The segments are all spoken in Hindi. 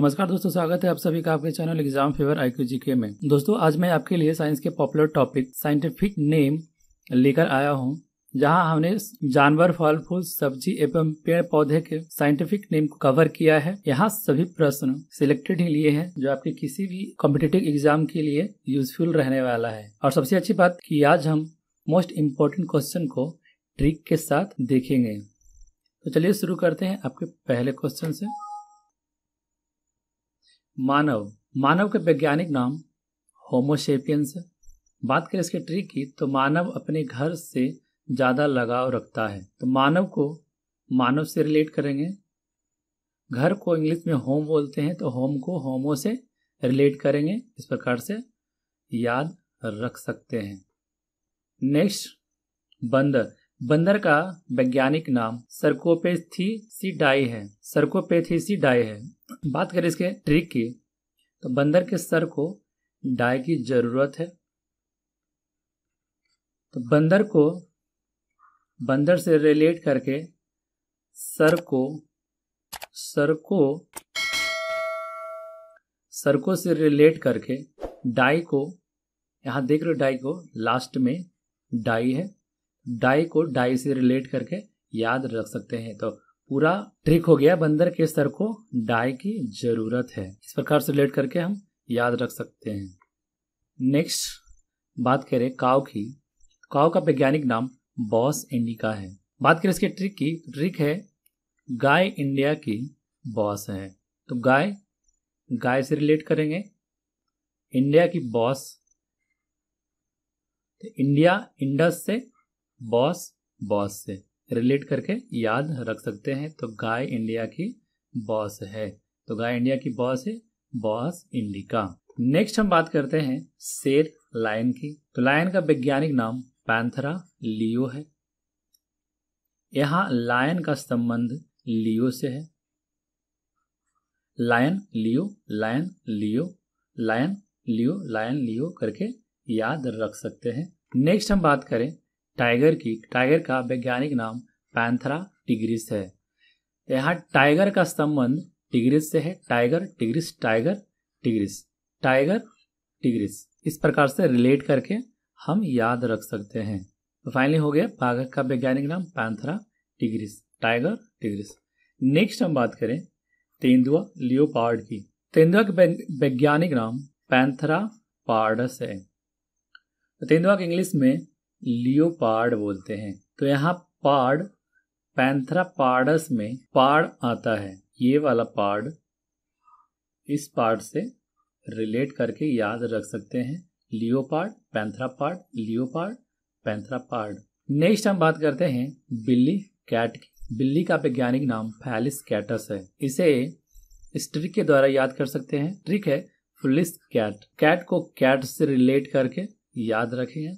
नमस्कार दोस्तों स्वागत है आप सभी का आपके channel Exam Favour I GK में दोस्तों आज मैं आपके लिए साइंस के पॉपुलर टॉपिक साइंटिफिक नेम लेकर आया हूं जहां हमने जानवर फल फूल सब्जी एवं पेड़ पौधे के साइंटिफिक नेम को कवर किया है यहाँ सभी प्रश्न सिलेक्टेड ही लिए हैं जो आपके किसी भी कॉम्पिटेटिव एग्जाम के लिए यूजफुल रहने वाला है और सबसे अच्छी बात की आज हम मोस्ट इम्पोर्टेंट क्वेश्चन को ट्रिक के साथ देखेंगे तो चलिए शुरू करते हैं आपके पहले क्वेश्चन से मानव मानव के वैज्ञानिक नाम होमोसेपियंस है बात करें इसके ट्री की तो मानव अपने घर से ज़्यादा लगाव रखता है तो मानव को मानव से रिलेट करेंगे घर को इंग्लिश में होम बोलते हैं तो होम को होमो से रिलेट करेंगे इस प्रकार से याद रख सकते हैं नेक्स्ट बंदर बंदर का वैज्ञानिक नाम सरकोपेथीसीडाई है सरकोपेथीसीडाई है बात करें इसके ट्रिक की तो बंदर के सर को डाई की जरूरत है तो बंदर को बंदर से रिलेट करके सर को सर को सर को से रिलेट करके डाई को यहाँ देख रहे हो डाई को लास्ट में डाई है डाई को डाई से रिलेट करके याद रख सकते हैं तो पूरा ट्रिक हो गया बंदर के सर को डाई की जरूरत है इस प्रकार से रिलेट करके हम याद रख सकते हैं नेक्स्ट बात करें काव की काव का वैज्ञानिक नाम बॉस इंडिका है बात करें इसके ट्रिक की तो ट्रिक है गाय इंडिया की बॉस है तो गाय गाय से रिलेट करेंगे इंडिया की बॉस तो इंडिया इंडस से बॉस बॉस से रिलेट करके याद रख सकते हैं तो गाय इंडिया की बॉस है तो गाय इंडिया की बॉस है बॉस इंडिका नेक्स्ट हम बात करते हैं शेर लायन की तो लायन का वैज्ञानिक नाम पैंथरा लियो है यहाँ लायन का संबंध लियो से है lion leo lion leo lion leo lion leo करके याद रख सकते हैं नेक्स्ट हम बात करें टाइगर की टाइगर का वैज्ञानिक नाम पैंथरा टिग्रिस है यहाँ टाइगर का संबंध टिग्रिस से है tiger tigris tiger tigris tiger tigris इस प्रकार से रिलेट करके हम याद रख सकते हैं तो फाइनली हो गया बाघ का वैज्ञानिक नाम Panthera tigris tiger tigris next हम बात करें तेंदुआ लियोपार्ड की तेंदुआ के वैज्ञानिक नाम पैंथरा पार्डस है तो तेंदुआ के इंग्लिश में लियोपार्ड बोलते हैं तो यहाँ पार्ड पैंथरा पार्डस में पार्ड आता है ये वाला पार्ड इस पार्ट से रिलेट करके याद रख सकते हैं leopard Panthera pard leopard Panthera pard next हम बात करते हैं बिल्ली कैट की बिल्ली का वैज्ञानिक नाम फैलिस कैटस है इसे इस ट्रिक के द्वारा याद कर सकते हैं ट्रिक है फुलिस कैट कैट को कैट से रिलेट करके याद रखें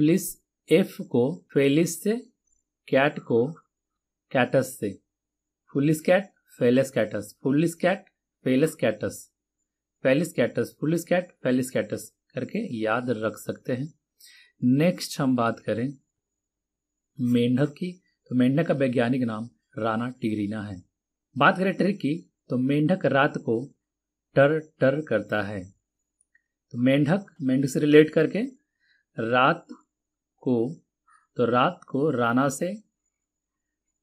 पुलिस एफ को फेलिस से कैट को कैटस से Felis cat Felis catus Felis cat Felis catus Felis catus Felis cat Felis catus करके याद रख सकते हैं नेक्स्ट हम बात करें मेंढक की तो मेंढक का वैज्ञानिक नाम राना टिगरीना है बात करें ट्रिक की तो मेंढक रात को टर टर करता है तो मेंढक मेंढक से रिलेट करके रात को तो रात को राना से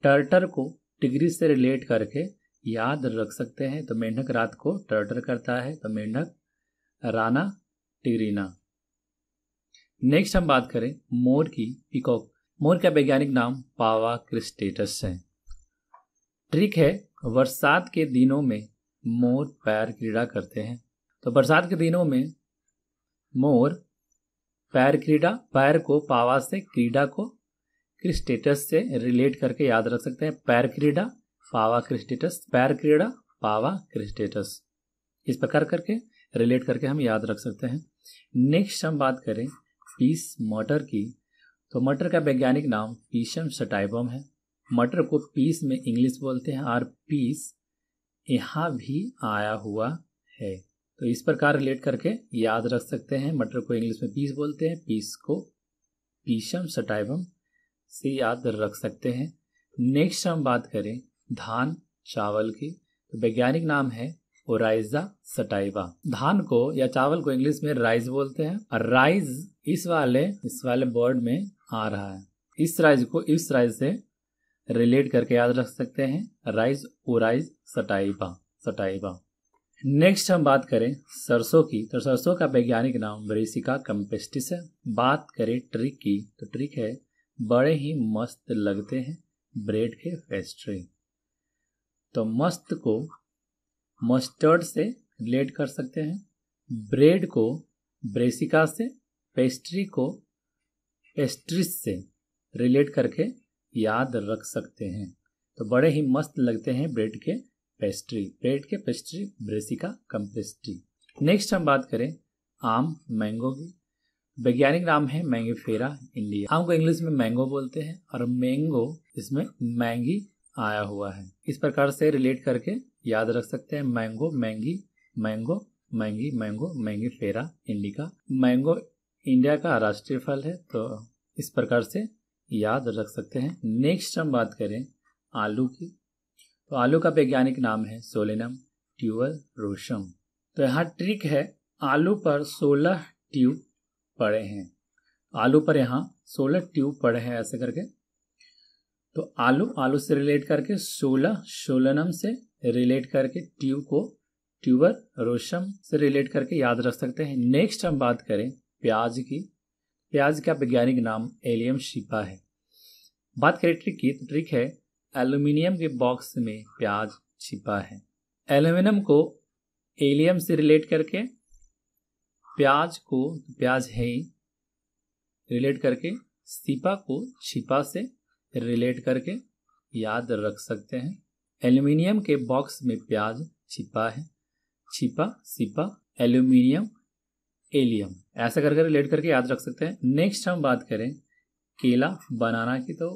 टर्टर को टिगरी से रिलेट करके याद रख सकते हैं तो मेंढक रात को टर्टर करता है तो मेंढक राना टिगरीना नेक्स्ट हम बात करें मोर की पिकॉक मोर का वैज्ञानिक नाम पावा क्रिस्टेटस है ट्रिक है बरसात के दिनों में मोर पैर क्रीड़ा करते हैं तो बरसात के दिनों में मोर पैर क्रीडा पैर को पावा से क्रीडा को क्रिस्टेटस से रिलेट करके याद रख सकते हैं पैर क्रीडा पावा क्रिस्टेटस पैर क्रीडा पावा क्रिस्टेटस इस प्रकार करके रिलेट करके हम याद रख सकते हैं नेक्स्ट हम बात करें पीस मटर की तो मटर का वैज्ञानिक नाम पीशम सटाइबम है मटर को पीस में इंग्लिश बोलते हैं और पीस यहाँ भी आया हुआ है तो इस प्रकार रिलेट करके याद रख सकते हैं मटर को इंग्लिश में पीस बोलते हैं पीस को पीसम सटाइवम से याद रख सकते हैं नेक्स्ट हम बात करें धान चावल की तो वैज्ञानिक नाम है ओराइजा सटाइवा धान को या चावल को इंग्लिश में राइस बोलते हैं और राइस इस वाले इस वाले वर्ड में आ रहा है इस राइस को इस राइस से रिलेट करके याद रख सकते हैं राइस ओराइज सटाइबा सटाइबा नेक्स्ट हम बात करें सरसों की तो सरसों का वैज्ञानिक नाम ब्रेसिका कम्पेस्टिस है बात करें ट्रिक की तो ट्रिक है बड़े ही मस्त लगते हैं ब्रेड के पेस्ट्री तो मस्त को मस्टर्ड से रिलेट कर सकते हैं ब्रेड को ब्रेसिका से पेस्ट्री को पेस्ट्रिस से रिलेट करके याद रख सकते हैं तो बड़े ही मस्त लगते हैं ब्रेड के पेस्ट्री पेट के पेस्ट्री ब्रेसिका कम्पेस्ट्री नेक्स्ट हम बात करें आम मैंगो की वैज्ञानिक नाम है मैंगीफेरा इंडिया आम को इंग्लिश में मैंगो बोलते हैं और मैंगो इसमें मैंगी आया हुआ है इस प्रकार से रिलेट करके याद रख सकते हैं mango mangi mango mangi mango Mangifera indica mango India का राष्ट्रीय फल है तो इस प्रकार से याद रख सकते हैं नेक्स्ट हम बात करें आलू की तो आलू का वैज्ञानिक नाम है सोलेनम ट्यूबल रोशम तो यहाँ ट्रिक है आलू पर सोलह ट्यूब पड़े हैं आलू पर यहाँ सोलह ट्यूब पड़े हैं ऐसे करके तो आलू आलू से रिलेट करके सोलह सोलनम से रिलेट करके ट्यूब को ट्यूबर रोशम से रिलेट करके याद रख सकते हैं नेक्स्ट हम बात करें प्याज की प्याज का वैज्ञानिक नाम एलियम शिपा है बात करें ट्रिक की तो ट्रिक है एल्यूमिनियम के बॉक्स में प्याज छिपा है एल्यूमिनियम को एलियम से रिलेट करके प्याज को प्याज है ही रिलेट करके सिपा को छिपा से रिलेट करके याद रख सकते हैं एल्यूमिनियम के बॉक्स में प्याज छिपा है छिपा सिपा एल्यूमिनियम एलियम ऐसा करके रिलेट करके याद रख सकते हैं नेक्स्ट हम बात करें केला बनाना की तो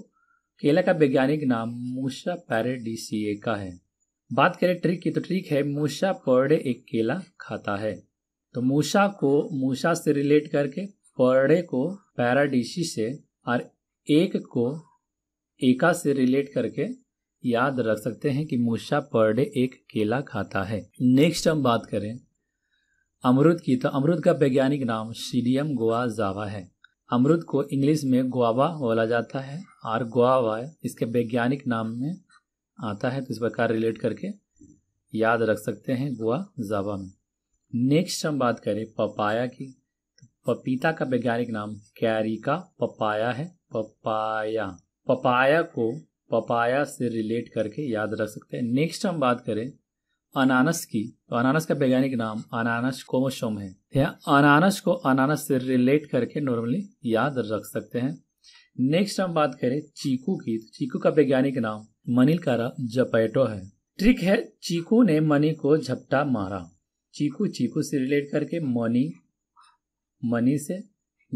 केला का वैज्ञानिक नाम मूसा पैरेडीसीए का है बात करें ट्रिक की तो ट्रिक है मूसा पर्डे एक केला खाता है तो मूसा को मूसा से रिलेट करके पर्डे को पैराडिसी से और एक को एका से रिलेट करके याद रख सकते हैं कि मूसा पर्डे एक केला खाता है नेक्स्ट हम बात करें अमरुद की तो अमरुद का वैज्ञानिक नाम सीडियम गोवा जावा है अमरुद को इंग्लिश में गुआवा बोला जाता है और गुआवा इसके वैज्ञानिक नाम में आता है तो इस प्रकार रिलेट करके याद रख सकते हैं गुआ जावा में नेक्स्ट हम बात करें पपाया की तो पपीता का वैज्ञानिक नाम कैरिका पपाया है पपाया पपाया को पपाया से रिलेट करके याद रख सकते हैं नेक्स्ट हम बात करें अनानस की तो अनानस का वैज्ञानिक नाम अनानस कोमोसोम है अनानस को अनानस से रिलेट करके नॉर्मली याद रख सकते हैं नेक्स्ट हम बात करें चीकू की तो चीकू का वैज्ञानिक नाम मनीलकारा जपैटो है ट्रिक है चीकू ने मनी को झपटा मारा चीकू चीकू से रिलेट करके मनी मनी से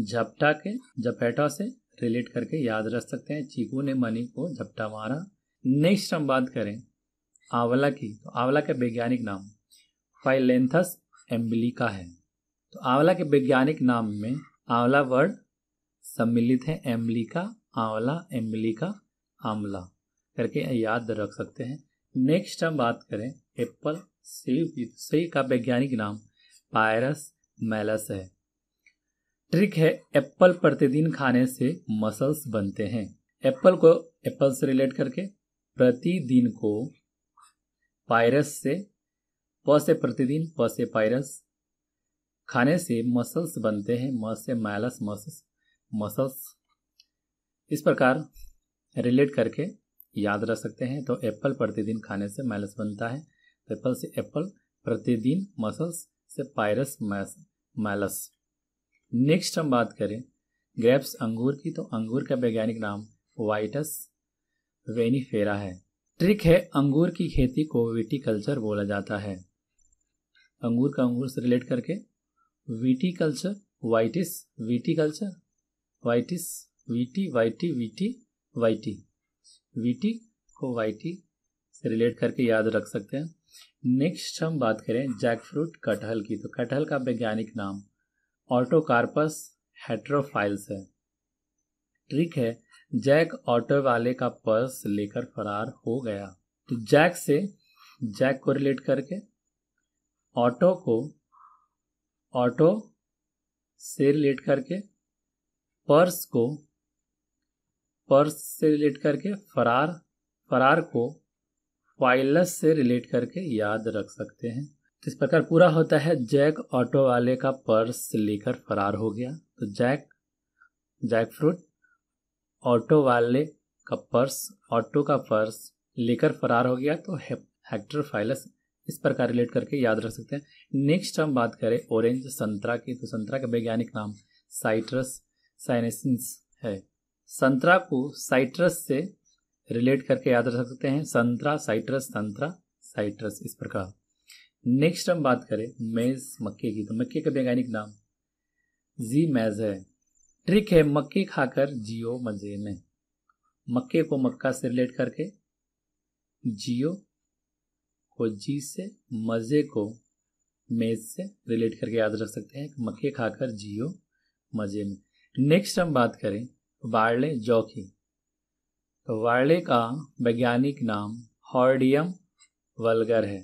झपटा के जपैटो से रिलेट करके याद रख सकते हैं चीकू ने मनी को झपटा मारा नेक्स्ट हम बात करें आंवला की तो आंवला का वैज्ञानिक नाम फाइलेंथस एम्बिलिका है तो आंवला के वैज्ञानिक नाम में आंवला वर्ड सम्मिलित है एम्बलिका आंवला एम्बलिका आंवला करके याद रख सकते हैं नेक्स्ट हम बात करें एप्पल सेब की का वैज्ञानिक नाम पायरस मैलस है ट्रिक है एप्पल प्रतिदिन खाने से मसल्स बनते हैं एप्पल को एप्पल से रिलेट करके प्रतिदिन को पायरस से प से प्रतिदिन प से पायरस खाने से मसल्स बनते हैं म से मैलस मसल्स मसल्स इस प्रकार रिलेट करके याद रख सकते हैं तो एप्पल प्रतिदिन खाने से मैलस बनता है तो एप्पल से एप्पल प्रतिदिन मसल्स से पायरस मैलस नेक्स्ट हम बात करें ग्रेप्स अंगूर की तो अंगूर का वैज्ञानिक नाम वाइटस वेनीफेरा है ट्रिक है अंगूर की खेती को विटिकल्चर बोला जाता है अंगूर का अंगूर से रिलेट करके viticulture Vitis viticulture Vitis viti viti viti viti viti को वाइटी से रिलेट करके याद रख सकते हैं नेक्स्ट हम बात करें जैक फ्रूट कटहल की तो कटहल का वैज्ञानिक नाम ऑटोकार्पस हेट्रोफाइल्स है ट्रिक है जैक ऑटो वाले का पर्स लेकर फरार हो गया तो जैक से जैक को रिलेट करके ऑटो को ऑटो से रिलेट करके पर्स को पर्स से रिलेट करके फरार फरार को फाइलस से रिलेट करके याद रख सकते हैं तो इस प्रकार पूरा होता है जैक ऑटो वाले का पर्स लेकर फरार हो गया तो जैक जैक फ्रूट ऑटो वाले का पर्स ऑटो का पर्स लेकर फरार हो गया तो हेक्टर फाइलस इस प्रकार रिलेट करके याद रख सकते हैं नेक्स्ट हम बात करें ऑरेंज संतरा की तो संतरा का वैज्ञानिक नाम साइट्रस साइनेसिस है संतरा को साइट्रस से रिलेट करके याद रख सकते हैं संतरा साइट्रस संतरा साइट्रस इस प्रकार नेक्स्ट हम बात करें मेज मक्के की तो मक्के का वैज्ञानिक नाम जी मैज है ट्रिक है मक्के खाकर जियो मजे में मक्के को मक्का से रिलेट करके जियो को जी से मज़े को मेज से रिलेट करके याद रख सकते हैं मक्के खाकर जियो मज़े में नेक्स्ट हम बात करें वार्ले जौ की तो वार्ले का वैज्ञानिक नाम हॉर्डियम वल्गर है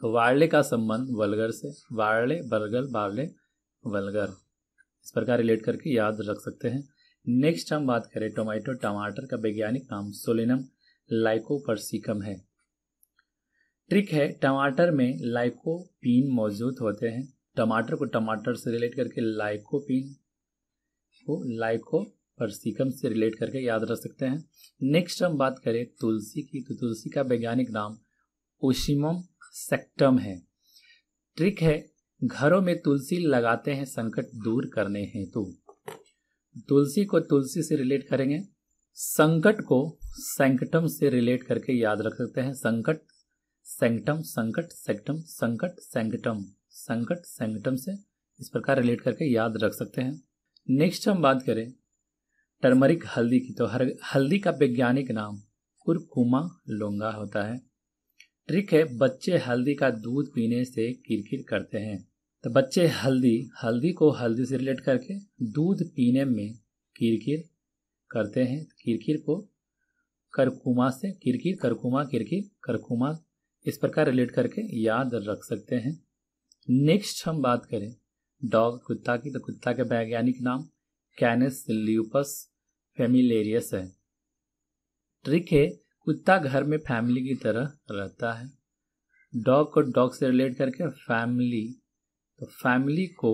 तो वार्ले का संबंध वल्गर से वार्ले बर्गल वार्ले वल्गर इस प्रकार रिलेट करके याद रख सकते हैं नेक्स्ट हम बात करें टोमेटो टमाटर का वैज्ञानिक नाम सोलिनम लाइकोपर्सिकम है ट्रिक है टमाटर में लाइकोपीन मौजूद होते हैं टमाटर को टमाटर से रिलेट करके लाइकोपीन को लाइकोपर्सिकम से रिलेट करके याद रख सकते हैं नेक्स्ट हम बात करें तुलसी की तो तुलसी का वैज्ञानिक नाम ओशिमम सेक्टम है ट्रिक है घरों में तुलसी लगाते हैं संकट दूर करने हेतु तुलसी को तुलसी से रिलेट करेंगे संकट को सेंकटम से रिलेट करके याद रख सकते हैं संकट सेंकटम संकट सेंकटम संकट सेंकटम संकट सेंकटम से इस प्रकार रिलेट करके याद रख सकते हैं नेक्स्ट हम बात करें टर्मरिक हल्दी की तो हर हल्दी का वैज्ञानिक नाम कुरकुमा लोंगा होता है ट्रिक है बच्चे हल्दी का दूध पीने से किरकिर करते हैं तो बच्चे हल्दी हल्दी को हल्दी से रिलेट करके दूध पीने में किरकिर करते हैं किरकिर को करकुमा से किरकिर करकुमा किरकिर करकुमा इस प्रकार रिलेट करके याद रख सकते हैं नेक्स्ट हम बात करें डॉग कुत्ता की तो कुत्ता के वैज्ञानिक नाम कैनिस ल्यूपस फेमिलेरियस है ट्रिक है कुत्ता घर में फैमिली की तरह रहता है डॉग को डॉग से रिलेट करके फैमिली तो फैमिली को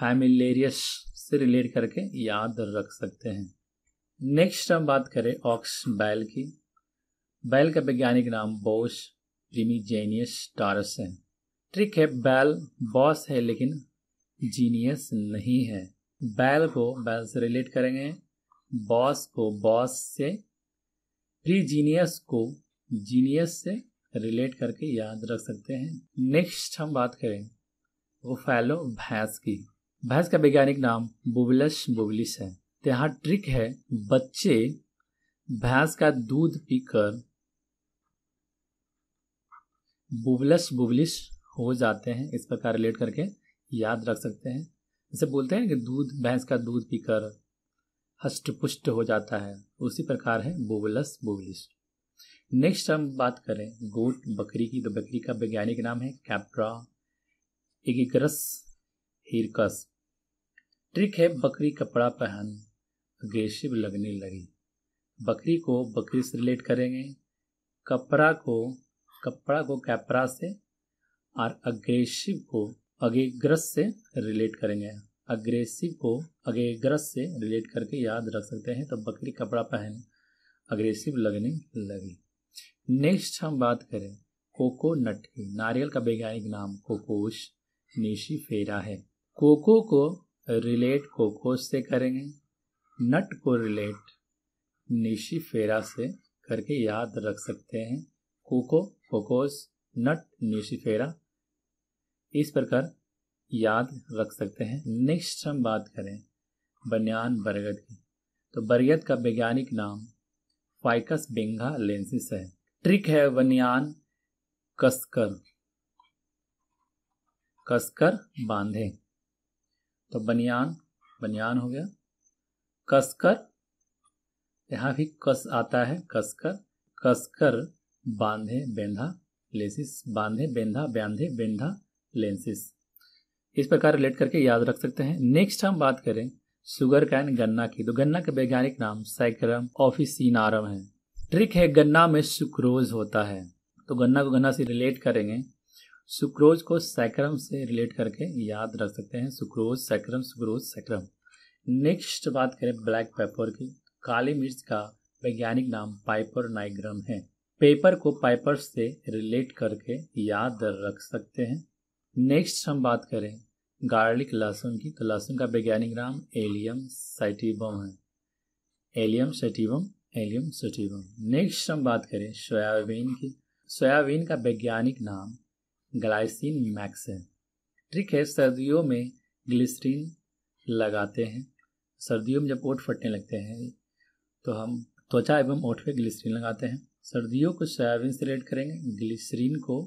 फैमिलेरियस से रिलेट करके याद रख सकते हैं नेक्स्ट हम बात करें ऑक्स बैल की बैल का वैज्ञानिक नाम बोस जेनियस टारस है ट्रिक है बैल बॉस है लेकिन जीनियस नहीं है बैल को बैल से रिलेट करेंगे बॉस को बॉस से प्री जीनियस को जीनियस से रिलेट करके याद रख सकते हैं नेक्स्ट हम बात करें वो फैलो भैंस की भैंस का वैज्ञानिक नाम बुबलस बुबलिस है तो यहाँ ट्रिक है बच्चे भैंस का दूध पीकर बुबलस बुबलिस हो जाते हैं इस प्रकार रिलेट करके याद रख सकते हैं जैसे बोलते हैं कि दूध भैंस का दूध पीकर हष्टपुष्ट हो जाता है उसी प्रकार है बुबलस बुबलिस नेक्स्ट हम बात करें गोट बकरी की तो बकरी का वैज्ञानिक नाम है कैप्रा एगिकरस हिरकस ट्रिक है बकरी कपड़ा पहन अग्रेसिव लगने लगी बकरी को बकरी से रिलेट करेंगे कपड़ा को कपड़ा को कैपरा से और अग्रेसिव को अगेग्रस से रिलेट करेंगे अग्रेसिव को अगेग्रस से रिलेट करके याद रख सकते हैं तो बकरी कपड़ा पहन अग्रेसिव लगने लगी नेक्स्ट हम बात करें कोको नट की नारियल का वैज्ञानिक नाम कोकोश फेरा है कोको को रिलेट कोकोश से करेंगे नट को रिलेट फेरा से करके याद रख सकते हैं कोको कोकोस नट फेरा इस प्रकार याद रख सकते हैं नेक्स्ट हम बात करें बनियान बरगद की तो बरगद का वैज्ञानिक नाम फाइकस बेंगा लेंसिस है ट्रिक है बनियान कसकर कसकर बांधे तो बनियान बनियान हो गया कसकर यहां भी कस आता है कसकर कसकर बांधे बेंधा लेसिस बांधे बेंधा बांधे बेंधा लेंसिस इस प्रकार रिलेट करके याद रख सकते हैं नेक्स्ट हम बात करें शुगर कैन गन्ना की तो गन्ना के वैज्ञानिक नाम साइक्रम ऑफिसिनारम है ट्रिक है गन्ना में सुक्रोज होता है तो गन्ना को गन्ना से रिलेट करेंगे सुक्रोज को सैक्रम से रिलेट करके याद रख सकते हैं sucrose Saccharum sucrose Saccharum next बात करें ब्लैक पेपर की काली मिर्च का वैज्ञानिक नाम पाइपर नाइग्रम है पेपर को पाइपर से रिलेट करके याद रख सकते हैं नेक्स्ट हम बात करें गार्लिक लहसुन की तो लहसुन का वैज्ञानिक नाम एलियम साइटिबम है Allium sativum Allium sativum next हम बात करें सोयाबीन की सोयाबीन का वैज्ञानिक नाम ग्लाइसिन मैक्स है ट्रिक है सर्दियों में ग्लिसरीन लगाते हैं सर्दियों में जब ओट फटने लगते हैं तो हम त्वचा एवं ओठ पे ग्लिसरीन लगाते हैं सर्दियों को सोयाबीन से रेड करेंगे ग्लिसरीन को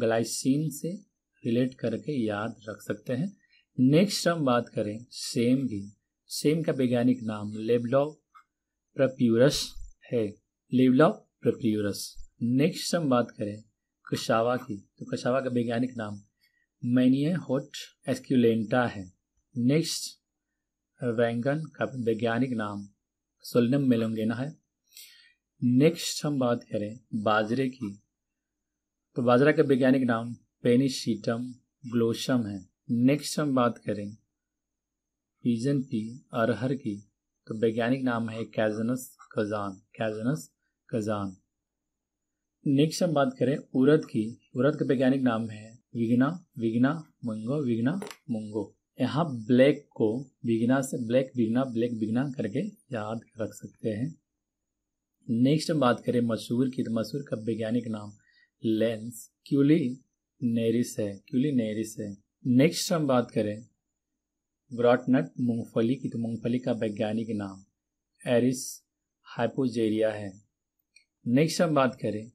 ग्लाइसिन से रिलेट करके याद रख सकते हैं नेक्स्ट हम बात करें सेम की सेम का वैज्ञानिक नाम लेबलॉ प्रप्यूरस है लेबलॉव प्रप्यूरस नेक्स्ट हम बात करें कशावा की तो कशावा का वैज्ञानिक नाम मैनिए होट एस्क्यूलेंटा है नेक्स्ट वैंगन का वैज्ञानिक नाम सोलनम मेलोंगेना है नेक्स्ट हम बात करें बाजरे की तो बाजरा का वैज्ञानिक नाम पेनिशीटम ग्लोशम है नेक्स्ट हम बात करें पीजन पी अरहर की तो वैज्ञानिक नाम है Cajanus cajan Cajanus cajan next हम बात करें उरद की उरद का वैज्ञानिक नाम है विगना विगना मुंगो विघना मुंगो यहाँ ब्लैक को विघना से ब्लैक विघना ब्लैक विघना करके याद रख सकते हैं नेक्स्ट हम बात करें मसूर की तो मसूर का वैज्ञानिक नाम लेंस क्यूली नेरिस है क्यूली नेरिस है नेक्स्ट हम बात करें ब्रॉटनट मूंगफली की तो मूंगफली का वैज्ञानिक नाम एरिस हाइपोजेरिया है नेक्स्ट हम बात करें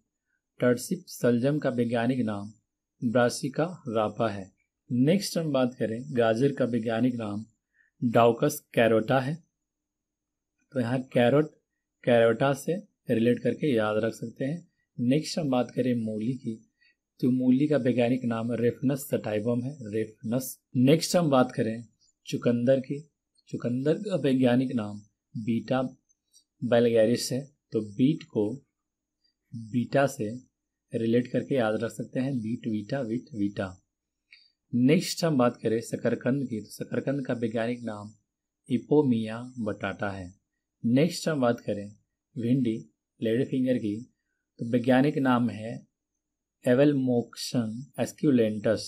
टर्सिप सलजम का वैज्ञानिक नाम ब्रासिका रापा है नेक्स्ट हम बात करें गाजर का वैज्ञानिक नाम डाउकस कैरोटा है तो यहाँ कैरोट कैरोटा से रिलेट करके याद रख सकते हैं नेक्स्ट हम बात करें मूली की तो मूली का वैज्ञानिक नाम रेफनस सटाइबम है रेफनस नेक्स्ट हम बात करें चुकंदर की चुकंदर का वैज्ञानिक नाम बीटा बैलगैरिस है तो बीट को बीटा से रिलेट करके याद रख सकते हैं beet vita vit vita next हम बात करें शकरकंद की तो शकरकंद का वैज्ञानिक नाम इपोमिया बटाटा है नेक्स्ट हम बात करें भिंडी लेडी फिंगर की तो वैज्ञानिक नाम है एवेलमोक्सन एस्क्यूलेंटस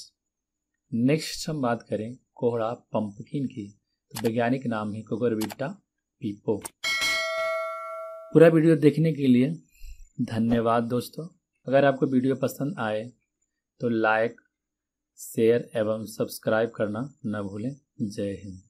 नेक्स्ट हम बात करें कोहरा पंपकिन की तो वैज्ञानिक नाम है कोगरबिट्टा पीपो पूरा वीडियो देखने के लिए धन्यवाद दोस्तों अगर आपको वीडियो पसंद आए तो लाइक शेयर एवं सब्सक्राइब करना न भूलें जय हिंद